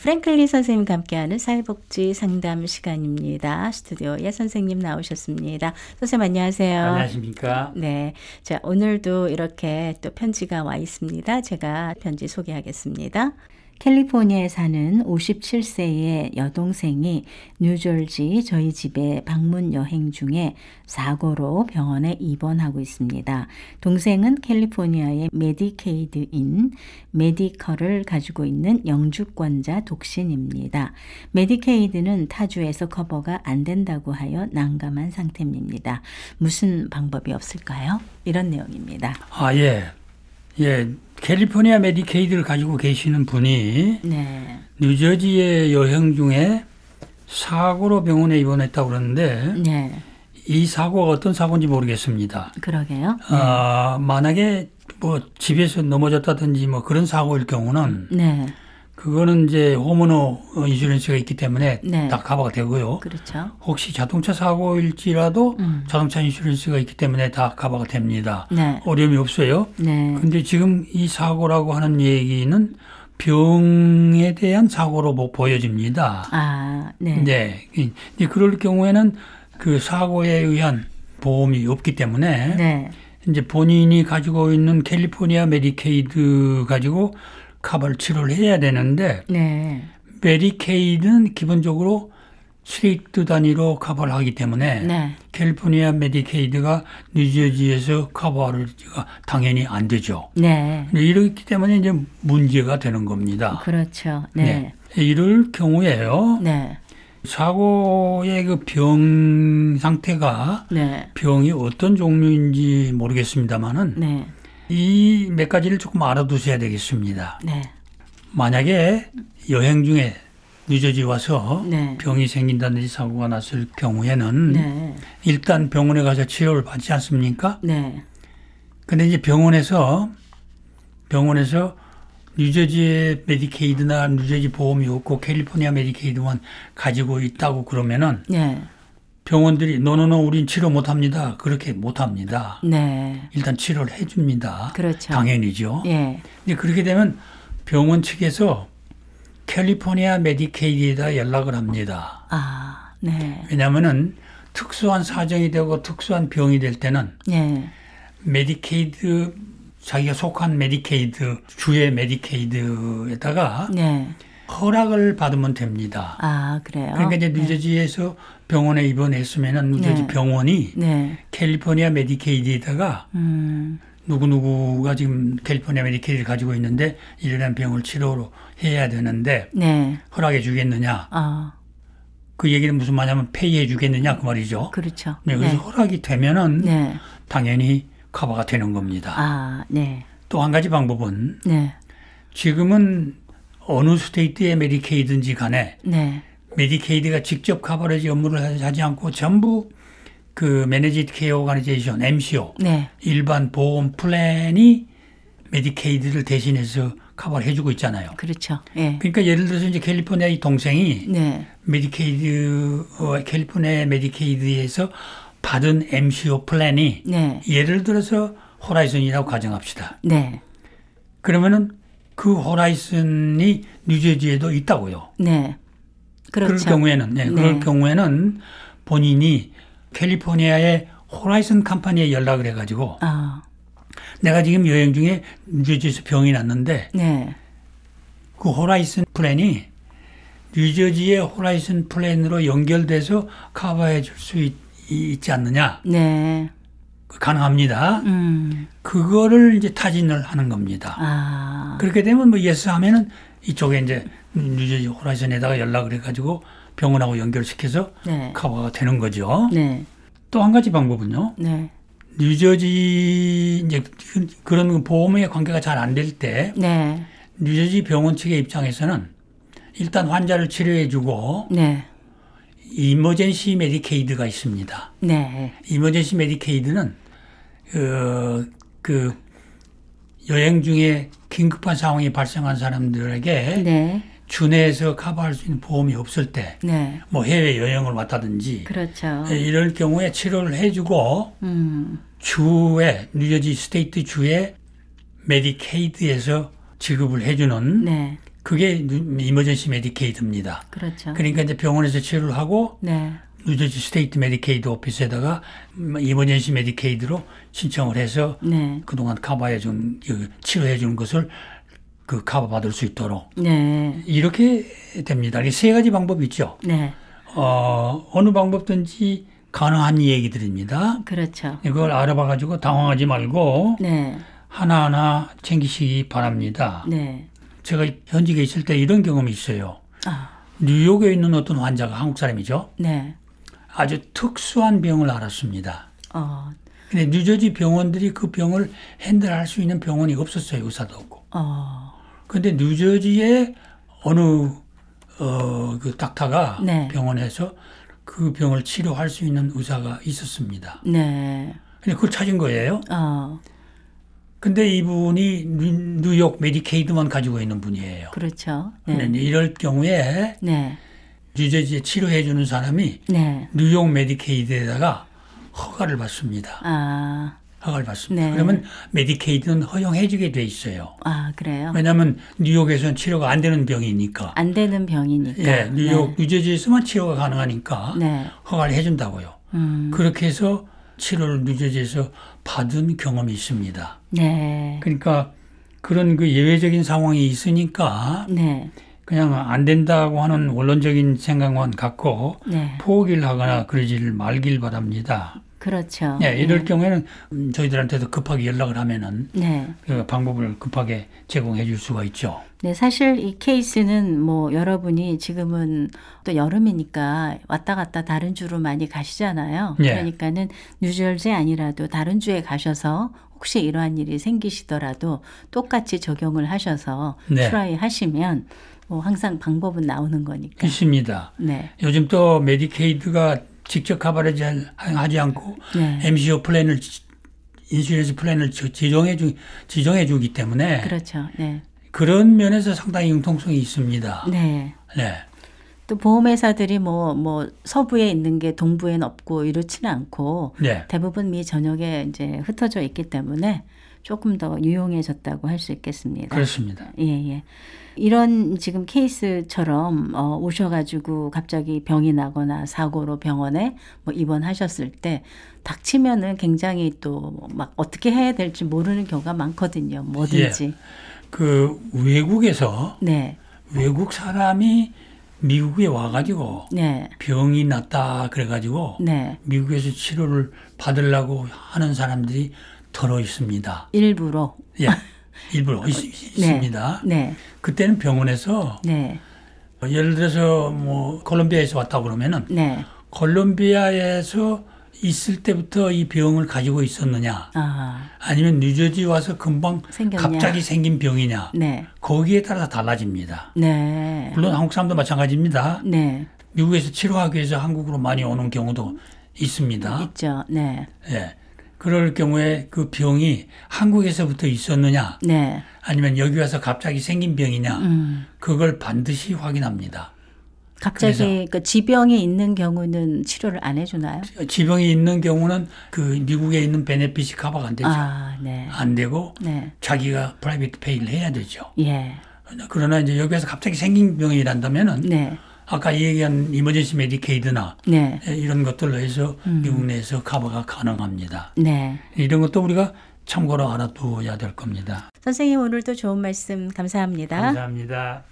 프랭클리 선생님과 함께하는 사회복지 상담 시간입니다. 스튜디오에 선생님 나오셨습니다. 선생님 안녕하세요. 안녕하십니까? 네. 자, 오늘도 이렇게 또 편지가 와 있습니다. 제가 편지 소개하겠습니다. 캘리포니아에 사는 57세의 여동생이 뉴저지 저희 집에 방문 여행 중에 사고로 병원에 입원하고 있습니다. 동생은 캘리포니아의 메디케이드인 메디컬을 가지고 있는 영주권자 독신입니다. 메디케이드는 타주에서 커버가 안 된다고 하여 난감한 상태입니다. 무슨 방법이 없을까요? 이런 내용입니다. 아, 예. 예, 캘리포니아 메디케이드를 가지고 계시는 분이 네. 뉴저지에 여행 중에 사고로 병원에 입원했다고 그러는데 네. 이 사고가 어떤 사고인지 모르겠습니다. 그러게요. 아, 네. 만약에 뭐 집에서 넘어졌다든지 뭐 그런 사고일 경우는 네. 그거는 이제 호모노 인슈런스가 있기 때문에 네. 다 커버가 되고요. 그렇죠. 혹시 자동차 사고일지라도 음. 자동차 인슈런스가 있기 때문에 다 커버가 됩니다. 네. 어려움이 없어요. 네. 근데 지금 이 사고라고 하는 얘기는 병에 대한 사고로 뭐 보여집니다. 아, 네. 네. 이제 그럴 경우에는 그 사고에 의한 보험이 없기 때문에 네. 이제 본인이 가지고 있는 캘리포니아 메디케이드 가지고 가발 치료를 해야 되는데 네. 메디케이는 드 기본적으로 스테이트 단위로 커버를 하기 때문에 네. 캘리포니아 메디케이드가 뉴저지에서 커버를 당연히 안 되죠. 네. 이렇기 때문에 이제 문제가 되는 겁니다. 그렇죠. 네. 네. 이럴 경우에요. 네. 사고의 그 병 상태가 네. 병이 어떤 종류인지 모르겠습니다만은 네. 이몇 가지를 조금 알아두셔야 되겠습니다. 네. 만약에 여행 중에 뉴저지 와서 네. 병이 생긴다든지 사고가 났을 경우에는 네. 일단 병원에 가서 치료를 받지 않습니까? 네. 근데 이제 병원에서 병원에서 뉴저지의 메디케이드나 뉴저지 보험이 없고 캘리포니아 메디케이드만 가지고 있다고 그러면은 네. 병원들이 노노노 우린 치료 못합니다. 그렇게 못합니다. 네. 일단 치료를 해줍니다. 그렇죠. 당연히죠. 예. 근데 그렇게 되면 병원 측에서 캘리포니아 메디케이드에다 연락을 합니다. 아, 네. 왜냐하면은 특수한 사정이 되고 특수한 병이 될 때는 예. 메디케이드 자기가 속한 메디케이드 주의 메디케이드에다가 예. 허락을 받으면 됩니다. 아, 그래요? 그러니까 이제 뉴저지에서 네. 병원에 입원했으면은 무저지 네. 병원이 네. 캘리포니아 메디케이드에다가 음. 누구누구가 지금 캘리포니아 메디케이드를 가지고 있는데 이러한 병을 치료로 해야 되는데 네. 허락해 주겠느냐. 아. 그 얘기는 무슨 말이냐면 폐이해 주겠느냐 그 말이죠. 그렇죠. 네, 그래서 네. 허락이 되면은 네. 당연히 커버가 되는 겁니다. 아, 네. 또 한 가지 방법은 네. 지금은 어느 스테이트의 메디케이든지 간에 네. 메디케이드가 직접 커버리지 업무를 하지 않고 전부 그 매니지드 케어 오가니제이션 MCO 네. 일반 보험 플랜이 메디케이드를 대신해서 커버를 해주고 있잖아요. 그렇죠. 예. 그러니까 예를 들어서 이제 캘리포니아 이 동생이 네. 메디케이드 어, 캘리포니아 메디케이드에서 받은 MCO 플랜이 네. 예를 들어서 호라이즌이라고 가정합시다. 네. 그러면은 그 호라이즌이 뉴저지에도 있다고요. 네. 그렇죠. 그럴 경우에는 네, 그럴 네. 경우에는 본인이 캘리포니아의 호라이즌 컴퍼니에 연락을 해가지고 아. 내가 지금 여행 중에 뉴저지에서 병이 났는데 네. 그 호라이즌 플랜이 뉴저지의 호라이즌 플랜으로 연결돼서 커버해 줄 수 있지 않느냐. 네. 가능합니다. 음. 그거를 이제 타진을 하는 겁니다. 아. 그렇게 되면 뭐 예스 하면은 이쪽에 이제 뉴저지 호라이즌에다가 연락을 해가지고 병원하고 연결시켜서 네. 커버가 되는 거죠. 네. 또한 가지 방법은요. 네. 뉴저지 이제 그런 보험의 관계가 잘 안 될때 네. 뉴저지 병원 측의 입장에서는 일단 환자를 치료해주고 네. 이머젠시 메디케이드가 있습니다. 네. 이머젠시 메디케이드는 어, 그 여행 중에 긴급한 상황이 발생한 사람들에게 네. 주내에서 커버할 수 있는 보험이 없을 때, 네. 뭐 해외 여행을 왔다든지, 그렇죠. 예, 이럴 경우에 치료를 해주고 음. 주에 뉴저지 스테이트 주에 메디케이드에서 지급을 해주는 네. 그게 이머전시 메디케이드입니다. 그렇죠. 그러니까 이제 병원에서 치료를 하고 네. 뉴저지 스테이트 메디케이드 오피스에다가 음, 이머전시 메디케이드로 신청을 해서 네. 그동안 커버해 준 그 치료해 준 것을 그 커버 받을 수 있도록 네. 이렇게 됩니다. 이 세 가지 방법이 있죠. 네. 어, 어느 방법든지 가능한 얘기들입니다. 그렇죠. 이걸 알아봐 가지고 당황하지 말고 네. 하나하나 챙기시기 바랍니다. 네. 제가 현직에 있을 때 이런 경험이 있어요. 아. 뉴욕에 있는 어떤 환자가 한국 사람이죠. 네. 아주 특수한 병을 알았습니다. 어. 근데 뉴저지 병원들이 그 병을 핸들할 수 있는 병원이 없었어요. 의사도 없고. 어. 근데 뉴저지의 어느 어, 그 닥터가 네. 병원에서 그 병을 치료할 수 있는 의사가 있었습니다. 네. 근데 그걸 찾은 거예요. 어. 근데 이분이 뉴욕 메디케이드만 가지고 있는 분이에요. 그렇죠. 네. 이럴 경우에 네. 뉴저지 치료해 주는 사람이 네. 뉴욕 메디케이드에다가 허가를 받습니다. 아. 허가를 받습니다. 네. 그러면 메디케이드는 허용해주게 돼 있어요. 아 그래요? 왜냐하면 뉴욕에서는 치료가 안 되는 병이니까. 안 되는 병이니까. 예, 뉴욕 네. 뉴저지에서만 치료가 가능하니까 네. 허가를 해준다고요. 음. 그렇게 해서 치료를 뉴저지에서 받은 경험이 있습니다. 네. 그러니까 그런 그 예외적인 상황이 있으니까 네. 그냥 안 된다고 하는 원론적인 생각만 갖고 네. 포기를 하거나 그러지를 말길 바랍니다. 그렇죠. 예, 네, 이럴 네. 경우에는 저희들한테도 급하게 연락을 하면은 네. 그 방법을 급하게 제공해 줄 수가 있죠. 네, 사실 이 케이스는 뭐 여러분이 지금은 또 여름이니까 왔다 갔다 다른 주로 많이 가시잖아요. 네. 그러니까는 뉴저지 아니라도 다른 주에 가셔서 혹시 이러한 일이 생기시더라도 똑같이 적용을 하셔서 네. 트라이 하시면 뭐 항상 방법은 나오는 거니까. 있습니다. 네. 요즘 또 메디케이드가 직접 커버하지 하지 않고 네. MCO 플랜을 인슈런스 플랜을 지정해 주 지정해 주기 때문에 그렇죠. 네. 그런 면에서 상당히 융통성이 있습니다. 네. 네. 또 보험회사들이 뭐뭐 뭐 서부에 있는 게 동부엔 없고 이렇지는 않고 네. 대부분 미 전역에 이제 흩어져 있기 때문에 조금 더 유용해졌다고 할 수 있겠습니다. 그렇습니다. 예, 예. 이런 지금 케이스처럼 어, 오셔가지고 갑자기 병이 나거나 사고로 병원에 뭐 입원하셨을 때 닥치면은 굉장히 또 막 어떻게 해야 될지 모르는 경우가 많거든요. 뭐든지. 예. 그 외국에서 네. 외국 사람이 미국에 와가지고 네. 병이 났다 그래가지고 네. 미국에서 치료를 받으려고 하는 사람들이 더러 있습니다. 일부러. 예, 일부러 있, 네. 습니다 네. 그때는 병원에서 네. 예를 들어서 뭐 콜롬비아에서 왔다 그러면은 네. 콜롬비아에서 있을 때부터 이 병을 가지고 있었느냐, 아. 니면 뉴저지 와서 금방 생겼냐? 갑자기 생긴 병이냐, 네. 거기에 따라서 달라집니다. 네. 물론 한국 사람도 마찬가지입니다. 네. 미국에서 치료하기 위해서 한국으로 많이 오는 경우도 있습니다. 있죠. 네. 예. 그럴 경우에 그 병이 한국에서부터 있었느냐, 네. 아니면 여기 와서 갑자기 생긴 병이냐, 음. 그걸 반드시 확인합니다. 갑자기 그 지병이 있는 경우는 치료를 안 해주나요? 지병이 있는 경우는 그 미국에 있는 베네핏이 커버가 안 되죠. 아, 네. 안 되고 네. 자기가 프라이빗 페이를 해야 되죠. 예. 그러나 이제 여기에서 갑자기 생긴 병이 난다면은 네. 아까 얘기한 이머전시 메디케이드나 네. 예, 이런 것들로 해서 음. 미국 내에서 커버가 가능합니다. 네. 이런 것도 우리가 참고로 알아두어야 될 겁니다. 선생님 오늘도 좋은 말씀 감사합니다. 감사합니다.